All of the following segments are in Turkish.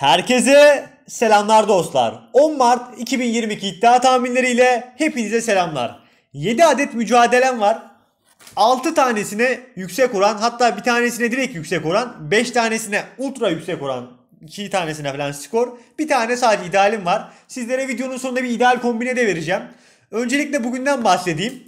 Herkese selamlar dostlar. 10 Mart 2022 iddia tahminleriyle hepinize selamlar. 7 adet mücadelem var. 6 tanesine yüksek oran hatta bir tanesine direkt yüksek oran 5 tanesine ultra yüksek oran 2 tanesine falan skor. Bir tane sadece idealim var. Sizlere videonun sonunda bir ideal kombine de vereceğim. Öncelikle bugünden bahsedeyim.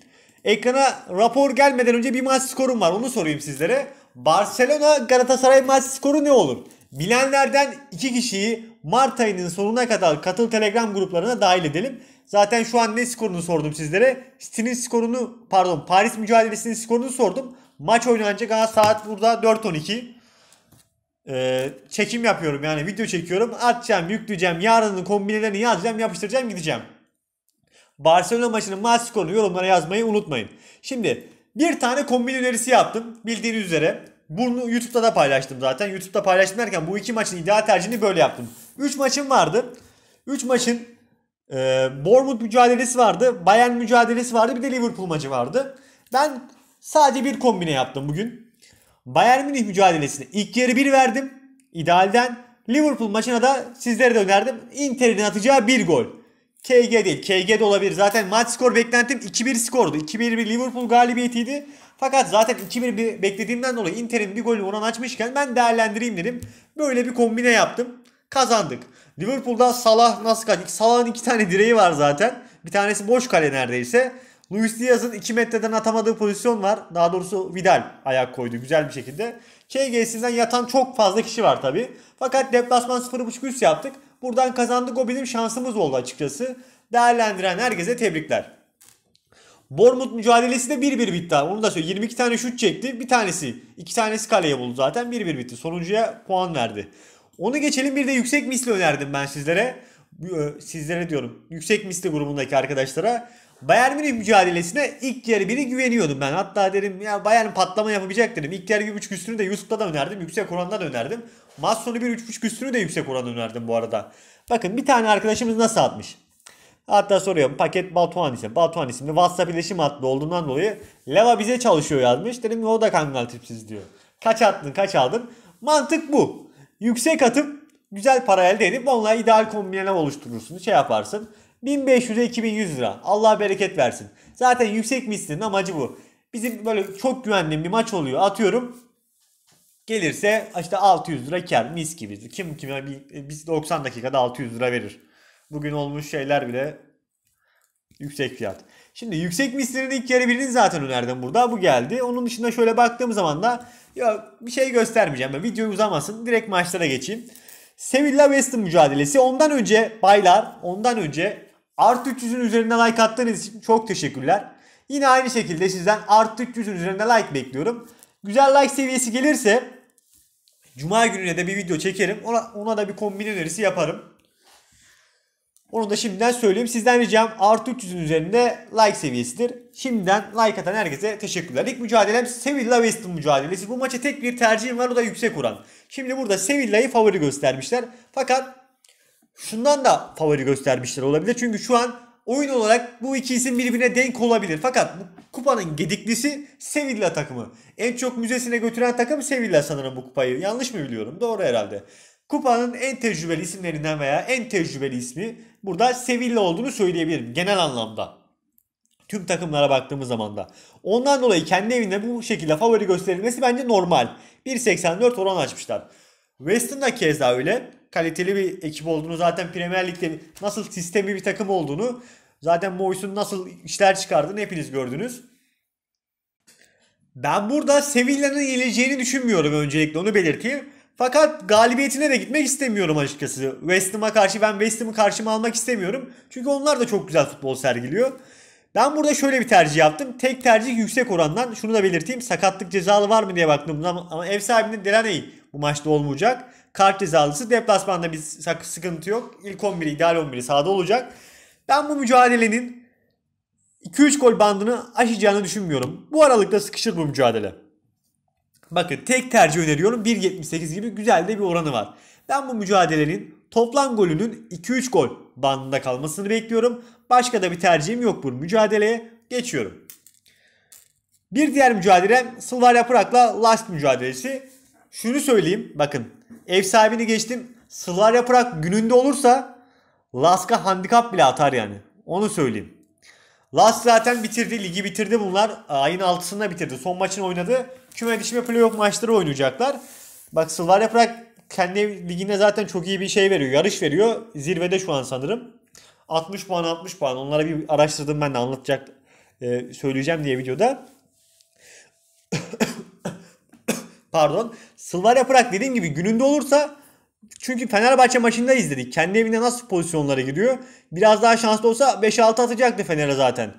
Ekrana rapor gelmeden önce bir maç skorum var onu sorayım sizlere. Barcelona Galatasaray maç skoru ne olur? Bilenlerden iki kişiyi Mart ayının sonuna kadar katıl Telegram gruplarına dahil edelim. Zaten şu an ne skorunu sordum sizlere? City'nin skorunu pardon Paris mücadelesinin skorunu sordum. Maç oynanacak ama saat burada 4.12. Ee, çekim yapıyorum yani video çekiyorum. Atacağım, yükleyeceğim. Yarının kombinelerini yazacağım, yapıştıracağım, gideceğim. Barcelona maçının maç skorunu yorumlara yazmayı unutmayın. Şimdi bir tane kombin önerisi yaptım. Bildiğiniz üzere bunu YouTube'da da paylaştım zaten. YouTube'da paylaştım derken bu iki maçın ideal tercihini böyle yaptım. 3 maçım vardı. 3 maçın e, Bournemouth mücadelesi vardı. Bayern mücadelesi vardı. Bir de Liverpool maçı vardı. Ben sadece bir kombine yaptım bugün. Bayern Münih mücadelesine ilk yarı 1 verdim. idealden. Liverpool maçına da sizlere de önerdim. Inter'in atacağı bir gol. KG değil. KG de olabilir. Zaten maç skor beklentim 2-1 skordu. 2-1 bir Liverpool galibiyetiydi. Fakat zaten 2-1 beklediğimden dolayı Inter'in bir golünü oran açmışken ben değerlendireyim dedim. Böyle bir kombine yaptım. Kazandık. Liverpool'da Salah nasıl kaçacak? Salah'ın iki tane direği var zaten. Bir tanesi boş kale neredeyse. Luis Diaz'ın 2 metreden atamadığı pozisyon var. Daha doğrusu Vidal ayak koydu güzel bir şekilde. KGS'den yatan çok fazla kişi var tabi. Fakat deplasman 0.5 üst yaptık. Buradan kazandık o bizim şansımız oldu açıkçası. Değerlendiren herkese tebrikler. Bournemouth mücadelesi de 1-1 bitti abi. Onu da söyleyeyim. 22 tane şut çekti. Bir tanesi, iki tanesi kaleye buldu zaten. 1-1 bitti. Sonuncuya puan verdi. Onu geçelim. Bir de yüksek misli önerdim ben sizlere. E, sizlere diyorum. Yüksek misli grubundaki arkadaşlara. Bayern Münih mücadelesine ilk yarı biri güveniyordum ben. Hatta dedim ya Bayern patlama yapabilecek dedim. İlk yarı 1.5 üstünü de Yusuf'ta da önerdim. Yüksek oranda da önerdim. Maç sonu 1.5 üstünü de yüksek oranda önerdim bu arada. Bakın bir tane arkadaşımız nasıl atmış? Hatta soruyorum paket Batuhan ise Batuhan isimli WhatsApp iletişim hattı olduğundan dolayı Leva bize çalışıyor yazmış. Dedim o da kangal tipsiz diyor. Kaç attın kaç aldın? Mantık bu. Yüksek atıp güzel para elde edip onunla ideal kombinasyon oluşturursun. Şey yaparsın. 1500'e 2100 lira. Allah bereket versin. Zaten yüksek mislinin amacı bu. Bizim böyle çok güvenli bir maç oluyor. Atıyorum gelirse işte 600 lira kar mis gibi. Kim kime biz 90 dakikada 600 lira verir. Bugün olmuş şeyler bile yüksek fiyat. Şimdi yüksek mislinin ilk yarı birini zaten önerdim burada. Bu geldi. Onun dışında şöyle baktığım zaman da ya bir şey göstermeyeceğim. Ben videoyu uzamasın. Direkt maçlara geçeyim. Sevilla West Ham mücadelesi. Ondan önce baylar, ondan önce Artı 300'ün üzerinde like attığınız için çok teşekkürler. Yine aynı şekilde sizden artı 300'ün üzerinde like bekliyorum. Güzel like seviyesi gelirse Cuma gününe de bir video çekerim. Ona, ona da bir kombin önerisi yaparım. Onu da şimdiden söyleyeyim. Sizden ricam artı 300'ün üzerinde like seviyesidir. Şimdiden like atan herkese teşekkürler. İlk mücadelem Sevilla Weston mücadelesi. Bu maça tek bir tercihim var o da yüksek oran. Şimdi burada Sevilla'yı favori göstermişler. Fakat şundan da favori göstermişler olabilir. Çünkü şu an oyun olarak bu iki isim birbirine denk olabilir. Fakat bu kupanın gediklisi Sevilla takımı. En çok müzesine götüren takım Sevilla sanırım bu kupayı. Yanlış mı biliyorum? Doğru herhalde. Kupanın en tecrübeli isimlerinden veya en tecrübeli ismi burada Sevilla olduğunu söyleyebilirim genel anlamda. Tüm takımlara baktığımız zaman da. Ondan dolayı kendi evinde bu şekilde favori gösterilmesi bence normal. 1.84 oran açmışlar. West Ham'da keza öyle kaliteli bir ekip olduğunu zaten Premier Lig'de nasıl sistemi bir takım olduğunu zaten Moyes'un nasıl işler çıkardığını hepiniz gördünüz. Ben burada Sevilla'nın geleceğini düşünmüyorum öncelikle onu belirteyim. Fakat galibiyetine de gitmek istemiyorum açıkçası. West Ham'a karşı ben West Ham'ı karşıma almak istemiyorum. Çünkü onlar da çok güzel futbol sergiliyor. Ben burada şöyle bir tercih yaptım. Tek tercih yüksek orandan. Şunu da belirteyim. Sakatlık cezalı var mı diye baktım. Ama ev sahibinin Delaney bu maçta olmayacak kart cezalısı. Deplasmanda bir sıkıntı yok. İlk 11'i ideal 11'i sahada olacak. Ben bu mücadelenin 2-3 gol bandını aşacağını düşünmüyorum. Bu aralıkta sıkışır bu mücadele. Bakın tek tercih öneriyorum. 1.78 gibi güzel de bir oranı var. Ben bu mücadelenin toplam golünün 2-3 gol bandında kalmasını bekliyorum. Başka da bir tercihim yok bu mücadeleye. Geçiyorum. Bir diğer mücadele Sılvarya Pırak'la Last mücadelesi şunu söyleyeyim. Bakın ev sahibini geçtim. Sılar Yaprak gününde olursa Laska handikap bile atar yani. Onu söyleyeyim. Las zaten bitirdi. Ligi bitirdi bunlar. Ayın 6'sında bitirdi. Son maçını oynadı. Küme düşme playoff maçları oynayacaklar. Bak Sılar Yaprak kendi ligine zaten çok iyi bir şey veriyor. Yarış veriyor. Zirvede şu an sanırım. 60 puan 60 puan. Onlara bir araştırdım ben de anlatacak e, söyleyeceğim diye videoda. Pardon. Sılvar Yaprak dediğim gibi gününde olursa çünkü Fenerbahçe maçında izledik. Kendi evinde nasıl pozisyonlara giriyor. Biraz daha şanslı olsa 5-6 atacaktı Fener'e zaten.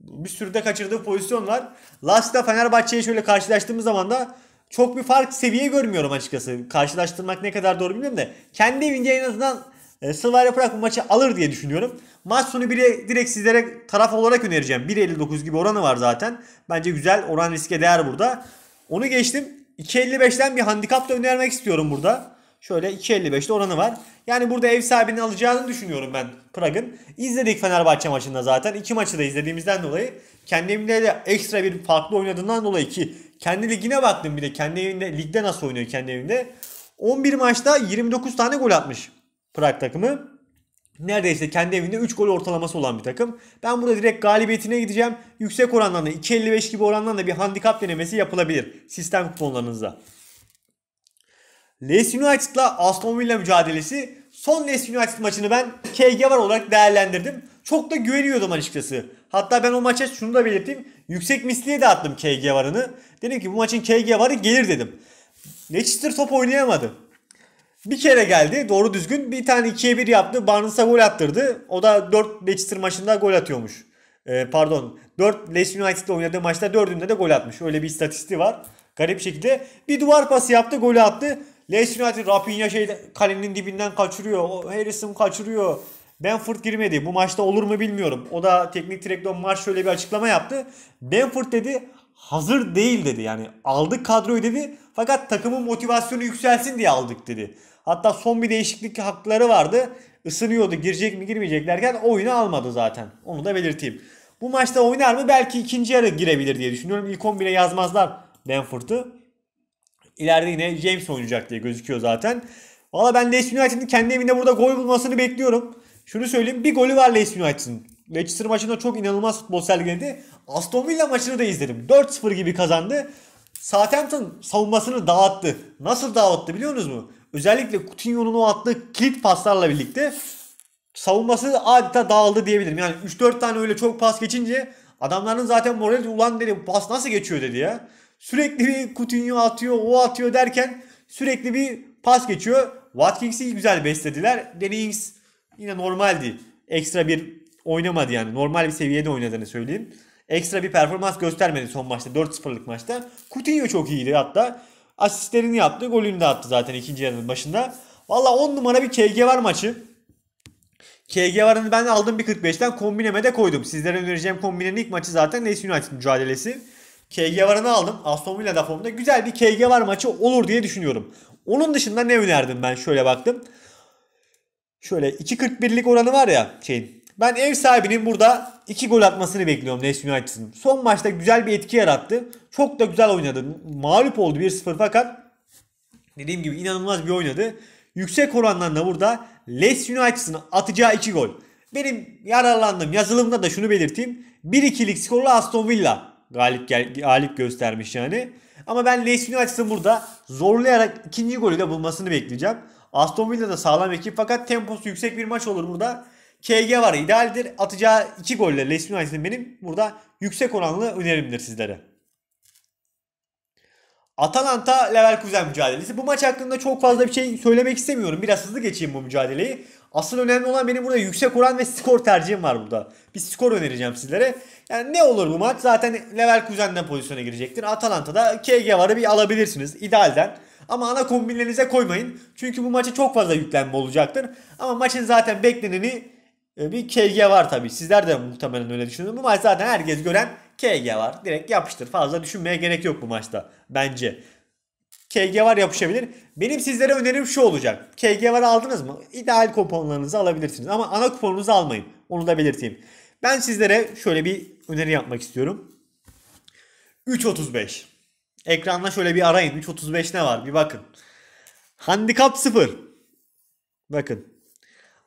Bir sürü de kaçırdığı pozisyon var. Last'ta Fenerbahçe'ye şöyle karşılaştığımız zaman da çok bir fark seviye görmüyorum açıkçası. Karşılaştırmak ne kadar doğru bilmiyorum da. Kendi evinde en azından e, Sılvar Yaprak bu maçı alır diye düşünüyorum. Maç sonu bire direkt sizlere taraf olarak önereceğim. 1.59 gibi oranı var zaten. Bence güzel. Oran riske değer burada. Onu geçtim. 2.55'ten bir handikap da önermek istiyorum burada. Şöyle 2.55'te oranı var. Yani burada ev sahibini alacağını düşünüyorum ben Prag'ın. İzledik Fenerbahçe maçında zaten. iki maçı da izlediğimizden dolayı. Kendi evinde de ekstra bir farklı oynadığından dolayı ki kendi ligine baktım bir de. Kendi evinde ligde nasıl oynuyor kendi evinde. 11 maçta 29 tane gol atmış Prag takımı neredeyse kendi evinde 3 gol ortalaması olan bir takım. Ben burada direkt galibiyetine gideceğim. Yüksek orandan da 2.55 gibi orandan da bir handikap denemesi yapılabilir sistem kuponlarınızda. Leeds United'la Aston Villa mücadelesi son Leicester United maçını ben KG var olarak değerlendirdim. Çok da güveniyordum açıkçası. Hatta ben o maça şunu da belirteyim. Yüksek misliye de attım KG varını. Dedim ki bu maçın KG varı gelir dedim. Leicester top oynayamadı. Bir kere geldi doğru düzgün. Bir tane ikiye bir yaptı. Barnes'a gol attırdı. O da 4 Leicester maçında gol atıyormuş. Ee, pardon 4 Leicester United'le oynadığı maçta 4'ünde de gol atmış. Öyle bir istatistiği var. Garip şekilde. Bir duvar pası yaptı golü attı. Leicester United Rapinha şey kalenin dibinden kaçırıyor. o Harrison kaçırıyor. Benford girmedi. Bu maçta olur mu bilmiyorum. O da teknik direktör Marş şöyle bir açıklama yaptı. Benford dedi hazır değil dedi. Yani aldık kadroyu dedi. Fakat takımın motivasyonu yükselsin diye aldık dedi. Hatta son bir değişiklik hakları vardı. Isınıyordu girecek mi girmeyecek derken oyunu almadı zaten. Onu da belirteyim. Bu maçta oynar mı? Belki ikinci yarı girebilir diye düşünüyorum. İlk 11'e yazmazlar Benford'u. İleride yine James oynayacak diye gözüküyor zaten. Valla ben Leeds United'ın kendi evinde burada gol bulmasını bekliyorum. Şunu söyleyeyim bir golü var Leeds United'ın. Leicester maçında çok inanılmaz futbol sergiledi. Aston Villa maçını da izledim. 4-0 gibi kazandı. Southampton savunmasını dağıttı. Nasıl dağıttı biliyor musunuz mu? Özellikle Coutinho'nun o attığı kilit paslarla birlikte savunması adeta dağıldı diyebilirim. Yani 3-4 tane öyle çok pas geçince adamların zaten morali ulan dedi pas nasıl geçiyor dedi ya. Sürekli bir Coutinho atıyor o atıyor derken sürekli bir pas geçiyor. Watkins'i güzel beslediler. Dennings yine normaldi. Ekstra bir oynamadı yani. Normal bir seviyede oynadığını söyleyeyim. Ekstra bir performans göstermedi son maçta. 4-0'lık maçta. Coutinho çok iyiydi hatta. Asistlerini yaptı. Golünü de attı zaten ikinci yarının başında. Valla 10 numara bir KG var maçı. KG varını ben aldım bir 45'ten kombineme de koydum. Sizlere önereceğim kombinenin ilk maçı zaten Leeds United mücadelesi. KG varını aldım. Aston Villa da formda. Güzel bir KG var maçı olur diye düşünüyorum. Onun dışında ne önerdim ben şöyle baktım. Şöyle 2.41'lik oranı var ya şeyin. Ben ev sahibinin burada 2 gol atmasını bekliyorum Leicester United'ın. Son maçta güzel bir etki yarattı. Çok da güzel oynadı. Mağlup oldu 1-0 fakat dediğim gibi inanılmaz bir oynadı. Yüksek orandan da burada Leicester United'ın atacağı 2 gol. Benim yararlandığım yazılımda da şunu belirteyim. 1-2'lik skorla Aston Villa galip, galip göstermiş yani. Ama ben Leicester United'ın burada zorlayarak ikinci golü de bulmasını bekleyeceğim. Aston Villa da sağlam ekip fakat temposu yüksek bir maç olur burada. KG var idealdir. Atacağı 2 golle Leeds United'in benim burada yüksek oranlı önerimdir sizlere. Atalanta Leverkusen mücadelesi. Bu maç hakkında çok fazla bir şey söylemek istemiyorum. Biraz hızlı geçeyim bu mücadeleyi. Asıl önemli olan benim burada yüksek oran ve skor tercihim var burada. Bir skor önereceğim sizlere. Yani ne olur bu maç? Zaten Leverkusen'den pozisyona girecektir. Atalanta'da KG varı bir alabilirsiniz idealden. Ama ana kombinlerinize koymayın. Çünkü bu maça çok fazla yüklenme olacaktır. Ama maçın zaten bekleneni e, bir KG var tabi. Sizler de muhtemelen öyle düşünüyorsunuz. Bu maç zaten herkes gören KG var. Direkt yapıştır. Fazla düşünmeye gerek yok bu maçta. Bence. KG var yapışabilir. Benim sizlere önerim şu olacak. KG var aldınız mı? İdeal kuponlarınızı alabilirsiniz. Ama ana kuponunuzu almayın. Onu da belirteyim. Ben sizlere şöyle bir öneri yapmak istiyorum. 3.35. Ekranda şöyle bir arayın. 3.35 ne var? Bir bakın. Handikap 0. Bakın.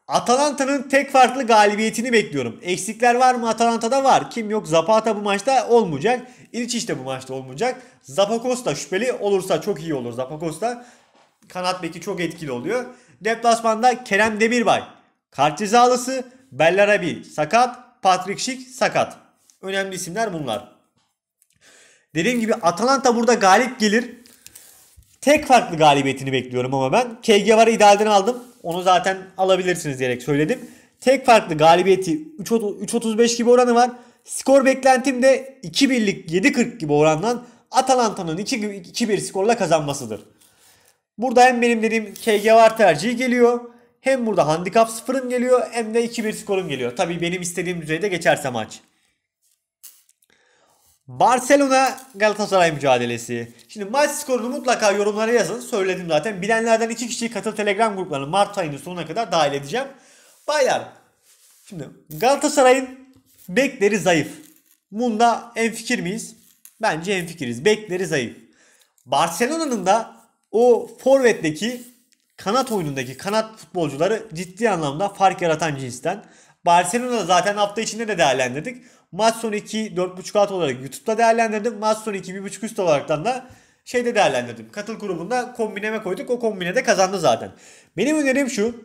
Atalanta'nın tek farklı galibiyetini bekliyorum. Eksikler var mı Atalanta'da? Var. Kim yok? Zapata bu maçta olmayacak. İliç de bu maçta olmayacak. Zapakos da şüpheli olursa çok iyi olur. Zapakos da kanat beki çok etkili oluyor. Deplasmanda Kerem Demirbay. Kart cezalısı Bellarabi sakat. Patrick Schick sakat. Önemli isimler bunlar. Dediğim gibi Atalanta burada galip gelir. Tek farklı galibiyetini bekliyorum ama ben. KG var idealden aldım. Onu zaten alabilirsiniz diyerek söyledim. Tek farklı galibiyeti 3.35 gibi oranı var. Skor beklentim de 2-1'lik 7.40 gibi orandan Atalanta'nın 2-1 skorla kazanmasıdır. Burada hem benim dediğim KG var tercihi geliyor. Hem burada handikap sıfırım geliyor hem de 2-1 skorum geliyor. Tabii benim istediğim düzeyde geçerse maç. Barcelona Galatasaray mücadelesi. Şimdi maç skorunu mutlaka yorumlara yazın. Söyledim zaten. Bilenlerden iki kişiyi katıl Telegram gruplarına Mart ayının sonuna kadar dahil edeceğim. Baylar. Şimdi Galatasaray'ın bekleri zayıf. Bunda en fikir miyiz? Bence en fikiriz. Bekleri zayıf. Barcelona'nın da o forvetteki kanat oyunundaki kanat futbolcuları ciddi anlamda fark yaratan cinsten. Barcelona'da zaten hafta içinde de değerlendirdik. Maç 2 4.5 alt olarak YouTube'da değerlendirdim. Maç 2 1.5 üst olaraktan da şeyde değerlendirdim. Katıl grubunda kombineme koyduk. O kombine de kazandı zaten. Benim önerim şu.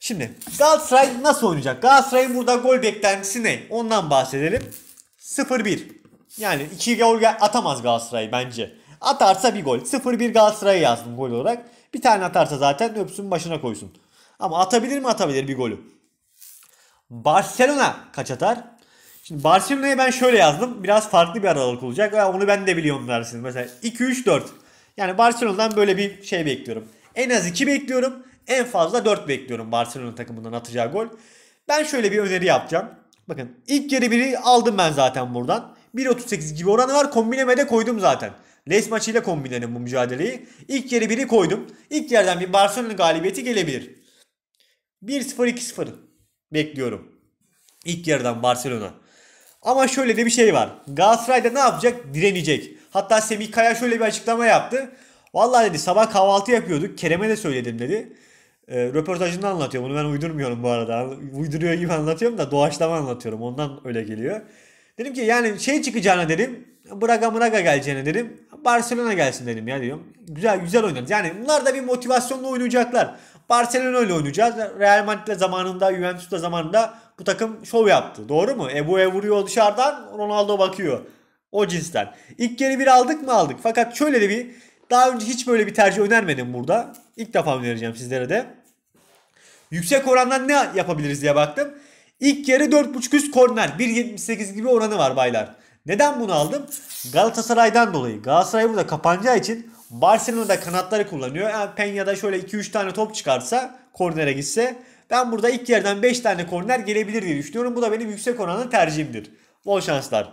Şimdi Galatasaray nasıl oynayacak? Galatasaray'ın burada gol beklentisi ne? Ondan bahsedelim. 0-1. Yani 2 gol atamaz Galatasaray bence. Atarsa bir gol. 0-1 Galatasaray'a yazdım gol olarak. Bir tane atarsa zaten öpsün başına koysun. Ama atabilir mi atabilir bir golü. Barcelona kaç atar? Şimdi Barcelona'ya ben şöyle yazdım. Biraz farklı bir aralık olacak. onu ben de biliyorum dersiniz. Mesela 2-3-4. Yani Barcelona'dan böyle bir şey bekliyorum. En az 2 bekliyorum. En fazla 4 bekliyorum Barcelona takımından atacağı gol. Ben şöyle bir öneri yapacağım. Bakın ilk yarı biri aldım ben zaten buradan. 1.38 gibi oranı var. Kombinemede koydum zaten. Les maçıyla kombinledim bu mücadeleyi. İlk yarı biri koydum. İlk yerden bir Barcelona galibiyeti gelebilir. 1-0-2-0 bekliyorum. İlk yarıdan Barcelona. Ama şöyle de bir şey var. Galatasaray ne yapacak? Direnecek. Hatta Semih Kaya şöyle bir açıklama yaptı. Vallahi dedi sabah kahvaltı yapıyorduk. Kerem'e de söyledim dedi. E, ee, röportajında anlatıyor. Bunu ben uydurmuyorum bu arada. Uyduruyor gibi anlatıyorum da doğaçlama anlatıyorum. Ondan öyle geliyor. Dedim ki yani şey çıkacağını dedim. Braga Braga geleceğine dedim. Barcelona gelsin dedim ya diyorum. Güzel güzel oynarız. Yani bunlar da bir motivasyonla oynayacaklar. Barcelona ile oynayacağız. Real Madrid ile zamanında, Juventus ile zamanında bu takım şov yaptı. Doğru mu? Ebu vuruyor dışarıdan, Ronaldo bakıyor. O cinsten. İlk geri bir aldık mı aldık. Fakat şöyle de bir daha önce hiç böyle bir tercih önermedim burada. İlk defa önereceğim sizlere de. Yüksek orandan ne yapabiliriz diye baktım. İlk yarı 4.5 üst korner. 1.78 gibi oranı var baylar. Neden bunu aldım? Galatasaray'dan dolayı. Galatasaray burada kapanacağı için Barcelona'da kanatları kullanıyor. Yani Penya'da şöyle 2-3 tane top çıkarsa kornere gitse ben burada ilk yerden 5 tane korner gelebilir diye düşünüyorum. Bu da benim yüksek oranlı tercihimdir. Bol şanslar.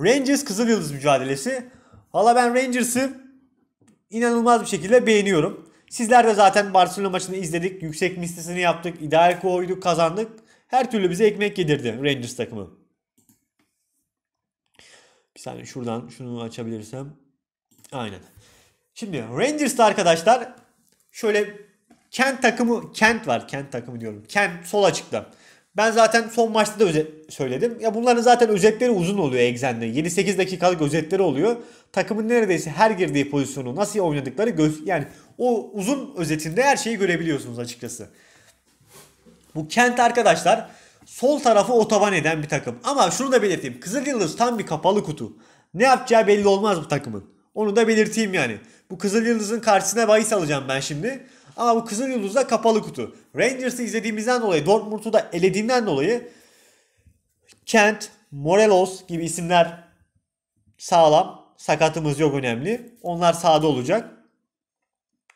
Rangers Kızıl Yıldız mücadelesi. Valla ben Rangers'ı inanılmaz bir şekilde beğeniyorum. Sizler de zaten Barcelona maçını izledik. Yüksek mislisini yaptık. ideal koyduk. Kazandık. Her türlü bize ekmek yedirdi Rangers takımı. Bir saniye şuradan şunu açabilirsem. Aynen. Şimdi Rangers'ta arkadaşlar şöyle Kent takımı Kent var. Kent takımı diyorum. Kent sol açıkta. Ben zaten son maçta da özet söyledim. Ya bunların zaten özetleri uzun oluyor Exen'de. 7-8 dakikalık özetleri oluyor. Takımın neredeyse her girdiği pozisyonu nasıl oynadıkları göz yani o uzun özetinde her şeyi görebiliyorsunuz açıkçası. Bu Kent arkadaşlar sol tarafı otoban eden bir takım. Ama şunu da belirteyim. Kızıl Yıldız tam bir kapalı kutu. Ne yapacağı belli olmaz bu takımın. Onu da belirteyim yani. Bu Kızıl Yıldız'ın karşısına bahis alacağım ben şimdi. Ama bu Kızıl Yıldız da kapalı kutu. Rangers'ı izlediğimizden dolayı Dortmund'u da elediğimden dolayı Kent, Morelos gibi isimler sağlam. Sakatımız yok önemli. Onlar sağda olacak.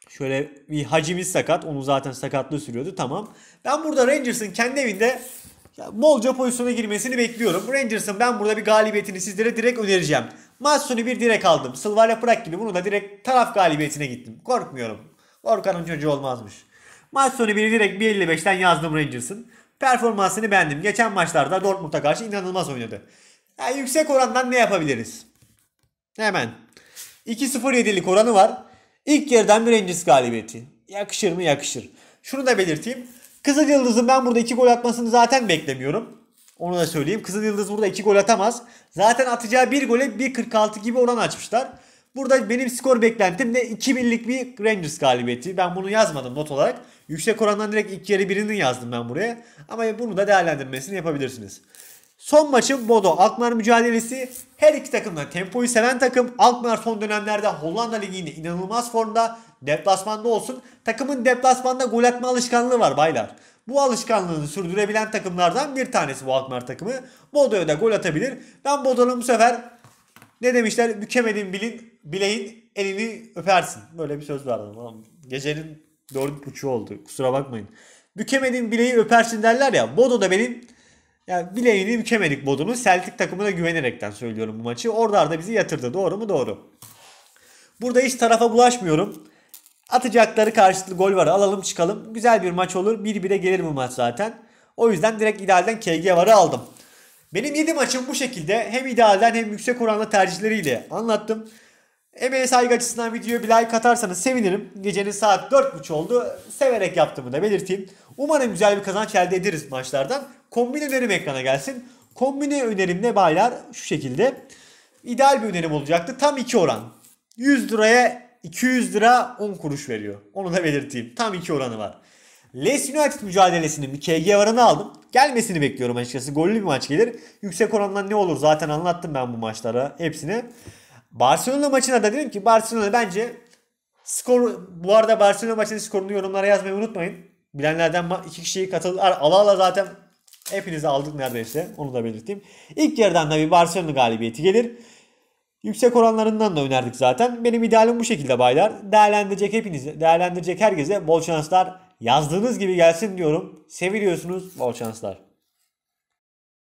Şöyle bir hacimiz sakat. Onu zaten sakatlığı sürüyordu. Tamam. Ben burada Rangers'ın kendi evinde bolca pozisyona girmesini bekliyorum. Rangers'ın ben burada bir galibiyetini sizlere direkt önereceğim. Mahsuni bir direk aldım. Sılvarya bırak gibi bunu da direkt taraf galibiyetine gittim. Korkmuyorum. Korkanın çocuğu olmazmış. Maç bir direk direkt 1.55'ten yazdım Rangers'ın. Performansını beğendim. Geçen maçlarda Dortmund'a karşı inanılmaz oynadı. Yani yüksek orandan ne yapabiliriz? Hemen. 2.07'lik oranı var. İlk yerden bir Rangers galibiyeti. Yakışır mı? Yakışır. Şunu da belirteyim. Kızıl Yıldız'ın ben burada iki gol atmasını zaten beklemiyorum. Onu da söyleyeyim. Kızıl Yıldız burada 2 gol atamaz. Zaten atacağı 1 gole 1.46 gibi oran açmışlar. Burada benim skor beklentim de 2-1'lik bir Rangers galibiyeti. Ben bunu yazmadım not olarak. Yüksek orandan direkt ilk yarı birini yazdım ben buraya. Ama bunu da değerlendirmesini yapabilirsiniz. Son maçım Bodo. Alkmaar mücadelesi her iki takım da tempoyu seven takım. Alkmaar son dönemlerde Hollanda Ligi'nde inanılmaz formda. Deplasmanda olsun. Takımın deplasmanda gol atma alışkanlığı var baylar. Bu alışkanlığını sürdürebilen takımlardan bir tanesi bu Alkmaar takımı. Bodo'ya da gol atabilir. Ben Bodo'nun bu sefer ne demişler? Bükemedin bilin, bileğin elini öpersin. Böyle bir söz vardı. Gecenin dört buçuğu oldu. Kusura bakmayın. Bükemedin bileği öpersin derler ya. Bodo da benim yani bileğini bükemedik modunu Celtic takımına güvenerekten söylüyorum bu maçı. Orada Arda bizi yatırdı. Doğru mu? Doğru. Burada hiç tarafa bulaşmıyorum. Atacakları karşılıklı gol var. Alalım çıkalım. Güzel bir maç olur. 1-1'e gelir bu maç zaten. O yüzden direkt idealden KG varı aldım. Benim 7 maçım bu şekilde hem idealden hem yüksek oranlı tercihleriyle anlattım. Emeğe saygı açısından videoya bir like atarsanız sevinirim. Gecenin saat 4.30 oldu. Severek yaptığımı da belirteyim. Umarım güzel bir kazanç elde ederiz maçlardan. Kombine önerim ekrana gelsin. Kombine önerim ne baylar? Şu şekilde. İdeal bir önerim olacaktı. Tam 2 oran. 100 liraya 200 lira 10 kuruş veriyor. Onu da belirteyim. Tam 2 oranı var. Leeds United mücadelesinin bir KG varını aldım. Gelmesini bekliyorum açıkçası. Gollü bir maç gelir. Yüksek orandan ne olur zaten anlattım ben bu maçlara hepsini. Barcelona maçına da dedim ki Barcelona bence skor bu arada Barcelona maçının skorunu yorumlara yazmayı unutmayın. Bilenlerden iki kişiyi katıldılar. Ala ala zaten hepinizi aldık neredeyse. Onu da belirteyim. İlk yerden de bir Barcelona galibiyeti gelir. Yüksek oranlarından da önerdik zaten. Benim idealim bu şekilde baylar. Değerlendirecek hepinize, değerlendirecek herkese bol şanslar. Yazdığınız gibi gelsin diyorum. Seviliyorsunuz. Bol şanslar.